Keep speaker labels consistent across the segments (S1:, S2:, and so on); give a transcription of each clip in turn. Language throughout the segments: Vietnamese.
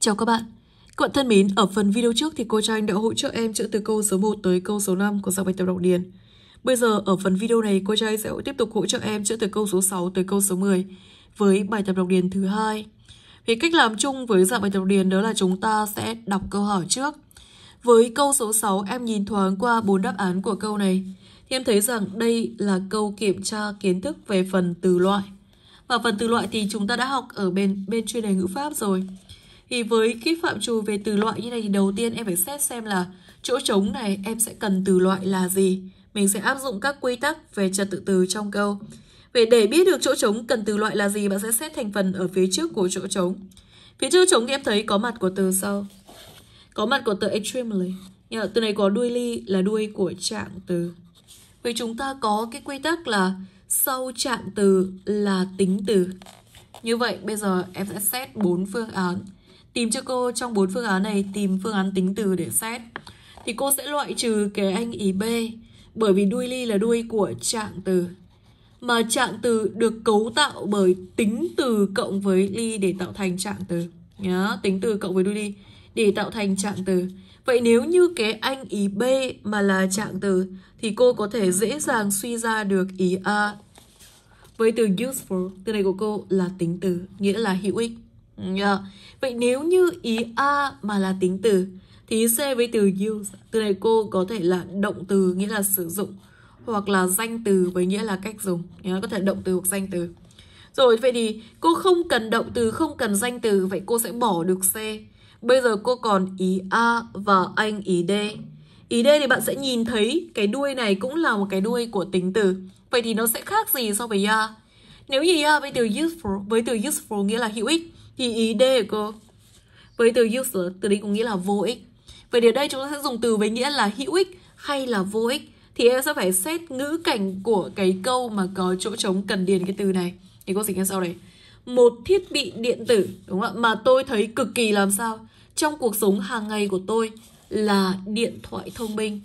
S1: Chào các bạn, các bạn thân mến, ở phần video trước thì cô Tranh đã hỗ trợ em chữa từ câu số 1 tới câu số 5 của dòng bài tập đọc điền. Bây giờ ở phần video này cô Tranh sẽ tiếp tục hỗ trợ em chữa từ câu số 6 tới câu số 10 với bài tập đọc điền thứ hai. Thì cách làm chung với dạng bài tập điền đó là chúng ta sẽ đọc câu hỏi trước. Với câu số 6 em nhìn thoáng qua bốn đáp án của câu này thì em thấy rằng đây là câu kiểm tra kiến thức về phần từ loại. Và phần từ loại thì chúng ta đã học ở bên bên chuyên đề ngữ pháp rồi. Thì với cái phạm trù về từ loại như này thì đầu tiên em phải xét xem là chỗ trống này em sẽ cần từ loại là gì. Mình sẽ áp dụng các quy tắc về trật tự từ trong câu. về để biết được chỗ trống cần từ loại là gì, bạn sẽ xét thành phần ở phía trước của chỗ trống. Phía trước trống thì em thấy có mặt của từ sau. Có mặt của từ extremely. Nhờ, từ này có đuôi ly là đuôi của trạng từ. vì chúng ta có cái quy tắc là sau chạm từ là tính từ. Như vậy bây giờ em sẽ xét 4 phương án. Tìm cho cô trong 4 phương án này tìm phương án tính từ để xét. Thì cô sẽ loại trừ cái anh ý B bởi vì đuôi ly là đuôi của trạng từ. Mà trạng từ được cấu tạo bởi tính từ cộng với ly để tạo thành trạng từ. nhớ tính từ cộng với đuôi ly để tạo thành trạng từ. Vậy nếu như cái anh ý B mà là trạng từ thì cô có thể dễ dàng suy ra được ý A với từ useful, từ này của cô là tính từ, nghĩa là hữu ích. Yeah. Dạ. Vậy nếu như ý a mà là tính từ thì c với từ use, từ này cô có thể là động từ nghĩa là sử dụng hoặc là danh từ với nghĩa là cách dùng, yeah, dạ, có thể động từ hoặc danh từ. Rồi vậy thì cô không cần động từ, không cần danh từ, vậy cô sẽ bỏ được C. Bây giờ cô còn ý A và anh ý D ý D thì bạn sẽ nhìn thấy cái đuôi này cũng là một cái đuôi của tính từ. Vậy thì nó sẽ khác gì so với ya? Nếu như ya với từ useful, với từ useful nghĩa là hữu ích, thì ý D của cô với từ useless, từ đấy cũng nghĩa là vô ích. Vậy thì ở đây chúng ta sẽ dùng từ với nghĩa là hữu ích hay là vô ích. Thì em sẽ phải xét ngữ cảnh của cái câu mà có chỗ trống cần điền cái từ này. Thì cô dịch như sau đây: Một thiết bị điện tử, đúng không ạ? Mà tôi thấy cực kỳ làm sao? Trong cuộc sống hàng ngày của tôi, là điện thoại thông minh.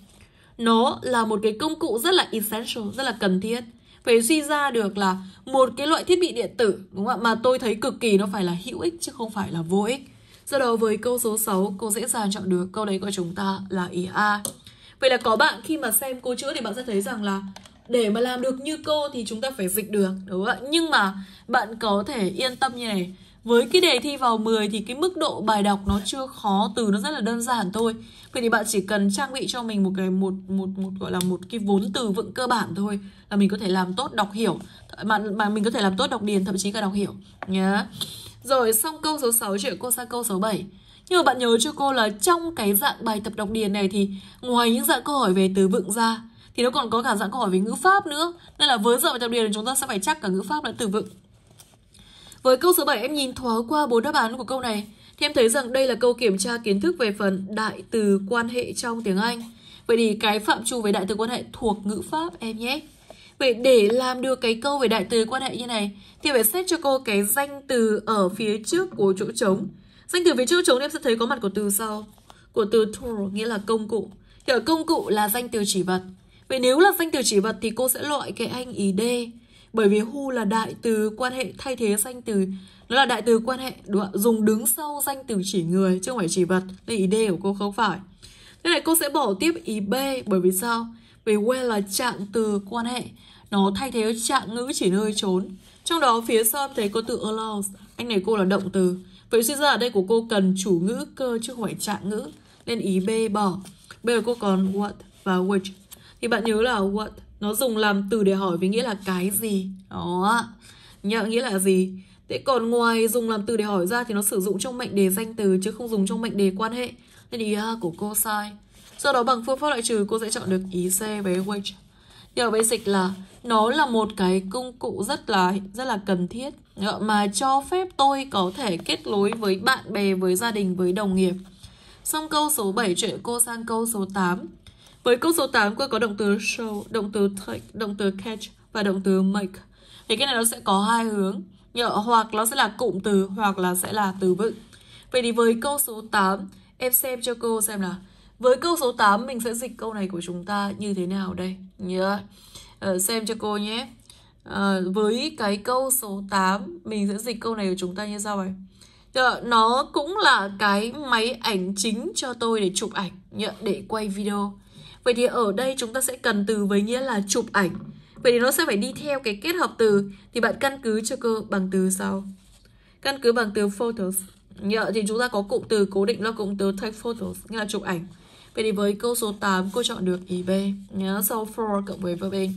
S1: Nó là một cái công cụ rất là essential, rất là cần thiết. Phải suy ra được là một cái loại thiết bị điện tử đúng không ạ mà tôi thấy cực kỳ nó phải là hữu ích chứ không phải là vô ích. Do đó với câu số 6 cô dễ dàng chọn được câu đấy của chúng ta là ý A. Vậy là có bạn khi mà xem cô chữa thì bạn sẽ thấy rằng là để mà làm được như cô thì chúng ta phải dịch được đúng không ạ? Nhưng mà bạn có thể yên tâm như này, với cái đề thi vào 10 thì cái mức độ bài đọc nó chưa khó từ nó rất là đơn giản thôi vậy thì bạn chỉ cần trang bị cho mình một cái một một một gọi là một cái vốn từ vựng cơ bản thôi là mình có thể làm tốt đọc hiểu mà mà mình có thể làm tốt đọc điền thậm chí cả đọc hiểu nhá rồi xong câu số 6 chuyển cô sang câu số 7 nhưng mà bạn nhớ cho cô là trong cái dạng bài tập đọc điền này thì ngoài những dạng câu hỏi về từ vựng ra thì nó còn có cả dạng câu hỏi về ngữ pháp nữa nên là với dạng bài tập điền chúng ta sẽ phải chắc cả ngữ pháp lẫn từ vựng với câu số 7, em nhìn thoáng qua bốn đáp án của câu này, thì em thấy rằng đây là câu kiểm tra kiến thức về phần đại từ quan hệ trong tiếng Anh. Vậy thì cái phạm trù về đại từ quan hệ thuộc ngữ pháp em nhé. Vậy để làm được cái câu về đại từ quan hệ như này thì phải xét cho cô cái danh từ ở phía trước của chỗ trống. Danh từ phía trước trống em sẽ thấy có mặt của từ sau, của từ tool nghĩa là công cụ. Thì ở công cụ là danh từ chỉ vật. Vậy nếu là danh từ chỉ vật thì cô sẽ loại cái anh ý D bởi vì who là đại từ quan hệ thay thế danh từ nó là đại từ quan hệ đúng không? dùng đứng sau danh từ chỉ người chứ không phải chỉ vật là ý D của cô không phải thế này cô sẽ bỏ tiếp ý B bởi vì sao vì where là trạng từ quan hệ nó thay thế trạng ngữ chỉ nơi trốn trong đó phía sau thấy có từ allows anh này cô là động từ vậy suy ra ở đây của cô cần chủ ngữ cơ chứ không phải trạng ngữ nên ý B bỏ bây giờ cô còn what và which thì bạn nhớ là what nó dùng làm từ để hỏi với nghĩa là cái gì đó nhờ nghĩa là gì thế còn ngoài dùng làm từ để hỏi ra thì nó sử dụng trong mệnh đề danh từ chứ không dùng trong mệnh đề quan hệ nên ý A của cô sai do đó bằng phương pháp loại trừ cô sẽ chọn được ý C với which điều basic là nó là một cái công cụ rất là rất là cần thiết ờ, mà cho phép tôi có thể kết nối với bạn bè với gia đình với đồng nghiệp Xong câu số 7 chuyển cô sang câu số 8 với câu số 8, cô có động từ show, động từ take, động từ catch và động từ make. Thì cái này nó sẽ có hai hướng. Nhờ, hoặc nó sẽ là cụm từ hoặc là sẽ là từ vựng. Vậy thì với câu số 8, em xem cho cô xem là với câu số 8 mình sẽ dịch câu này của chúng ta như thế nào đây nhớ yeah. Ờ, xem cho cô nhé à, với cái câu số 8 mình sẽ dịch câu này của chúng ta như sau này nó cũng là cái máy ảnh chính cho tôi để chụp ảnh yeah, để quay video Vậy thì ở đây chúng ta sẽ cần từ với nghĩa là chụp ảnh. Vậy thì nó sẽ phải đi theo cái kết hợp từ thì bạn căn cứ cho cơ bằng từ sau. Căn cứ bằng từ photos. Nhờ thì chúng ta có cụm từ cố định là cụm từ take photos, nghĩa là chụp ảnh. Vậy thì với câu số 8 cô chọn được ý B nhớ sau for cộng với verb in.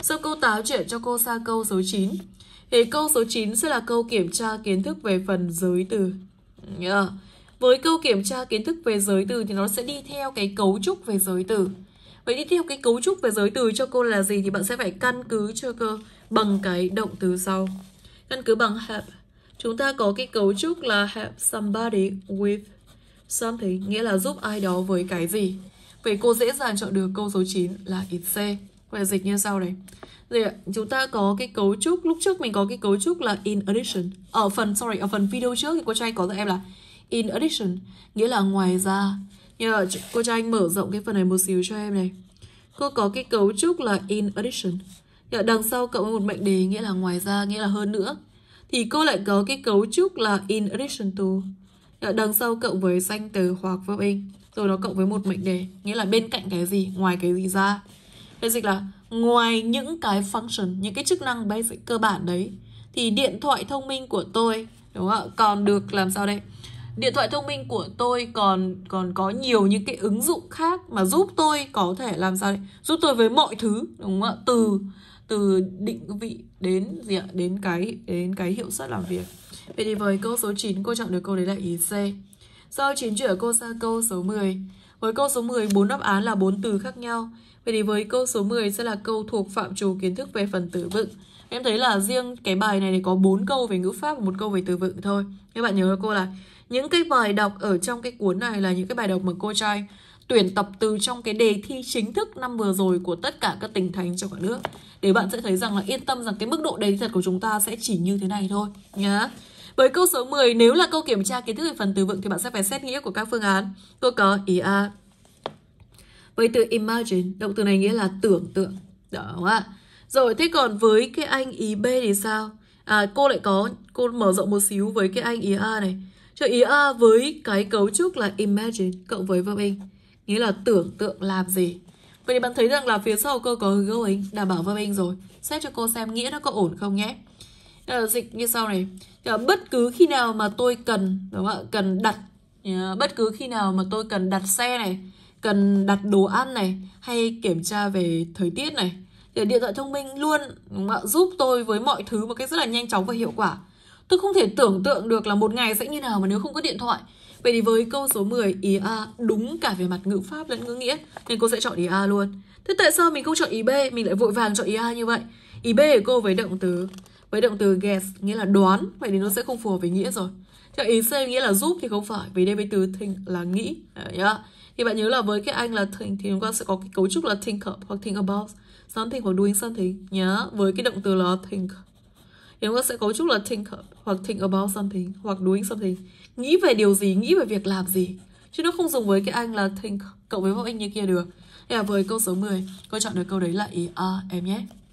S1: Sau câu 8 chuyển cho cô sang câu số 9. Thì câu số 9 sẽ là câu kiểm tra kiến thức về phần giới từ. Yeah. Với câu kiểm tra kiến thức về giới từ thì nó sẽ đi theo cái cấu trúc về giới từ. Vậy đi theo cái cấu trúc về giới từ cho cô là gì thì bạn sẽ phải căn cứ cho cô bằng cái động từ sau. Căn cứ bằng have. Chúng ta có cái cấu trúc là have somebody with something, nghĩa là giúp ai đó với cái gì. Vậy cô dễ dàng chọn được câu số 9 là it's Vậy dịch như sau này. Rồi chúng ta có cái cấu trúc, lúc trước mình có cái cấu trúc là in addition. Ở phần, sorry, ở phần video trước thì cô trai có cho em là In addition, nghĩa là ngoài ra. Nhưng mà cô cho anh mở rộng cái phần này một xíu cho em này. Cô có cái cấu trúc là in addition. Nghĩa đằng sau cộng với một mệnh đề nghĩa là ngoài ra, nghĩa là hơn nữa. Thì cô lại có cái cấu trúc là in addition to. Nghĩa đằng sau cộng với danh từ hoặc verb in. Rồi nó cộng với một mệnh đề. Nghĩa là bên cạnh cái gì, ngoài cái gì ra. Đây dịch là ngoài những cái function, những cái chức năng basic cơ bản đấy thì điện thoại thông minh của tôi đúng không ạ còn được làm sao đây điện thoại thông minh của tôi còn còn có nhiều những cái ứng dụng khác mà giúp tôi có thể làm sao đấy giúp tôi với mọi thứ đúng không ạ từ từ định vị đến gì ạ đến cái đến cái hiệu suất làm việc vậy thì với câu số 9 cô chọn được câu đấy là ý C sau chín chuyển cô sang câu số 10 với câu số 10 bốn đáp án là bốn từ khác nhau vậy thì với câu số 10 sẽ là câu thuộc phạm trù kiến thức về phần từ vựng em thấy là riêng cái bài này thì có bốn câu về ngữ pháp và một câu về từ vựng thôi các bạn nhớ cô là những cái bài đọc ở trong cái cuốn này là những cái bài đọc mà cô trai tuyển tập từ trong cái đề thi chính thức năm vừa rồi của tất cả các tỉnh thành trong cả nước để bạn sẽ thấy rằng là yên tâm rằng cái mức độ đề thật của chúng ta sẽ chỉ như thế này thôi nhá với câu số 10, nếu là câu kiểm tra kiến thức về phần từ vựng thì bạn sẽ phải xét nghĩa của các phương án. tôi có ý A. Với từ imagine, động từ này nghĩa là tưởng tượng. Đó không ạ? Rồi, thế còn với cái anh ý B thì sao? À, cô lại có, cô mở rộng một xíu với cái anh ý A này. Chú ý a với cái cấu trúc là imagine cộng với verb vâng in nghĩa là tưởng tượng làm gì vậy thì bạn thấy rằng là phía sau câu có going đảm bảo verb vâng in rồi xét cho cô xem nghĩa nó có ổn không nhé là dịch như sau này là bất cứ khi nào mà tôi cần đúng không ạ cần đặt à, bất cứ khi nào mà tôi cần đặt xe này cần đặt đồ ăn này hay kiểm tra về thời tiết này thì điện thoại thông minh luôn đúng không ạ giúp tôi với mọi thứ một cách rất là nhanh chóng và hiệu quả Tôi không thể tưởng tượng được là một ngày sẽ như nào mà nếu không có điện thoại. Vậy thì với câu số 10, ý A đúng cả về mặt ngữ pháp lẫn ngữ nghĩa, nên cô sẽ chọn ý A luôn. Thế tại sao mình không chọn ý B, mình lại vội vàng chọn ý A như vậy? Ý B của cô với động từ với động từ guess nghĩa là đoán, vậy thì nó sẽ không phù hợp với nghĩa rồi. Thế ý C nghĩa là giúp thì không phải, vì đây với từ think là nghĩ. nhá. Thì bạn nhớ là với cái anh là think thì chúng ta sẽ có cái cấu trúc là think up hoặc think about, something hoặc doing something nhá. Với cái động từ là think thì nó sẽ cấu trúc là think hoặc think about something hoặc doing something nghĩ về điều gì nghĩ về việc làm gì chứ nó không dùng với cái anh là think cộng với vóc anh như kia được Thế là với câu số 10, cô chọn được câu đấy là ý A à, em nhé.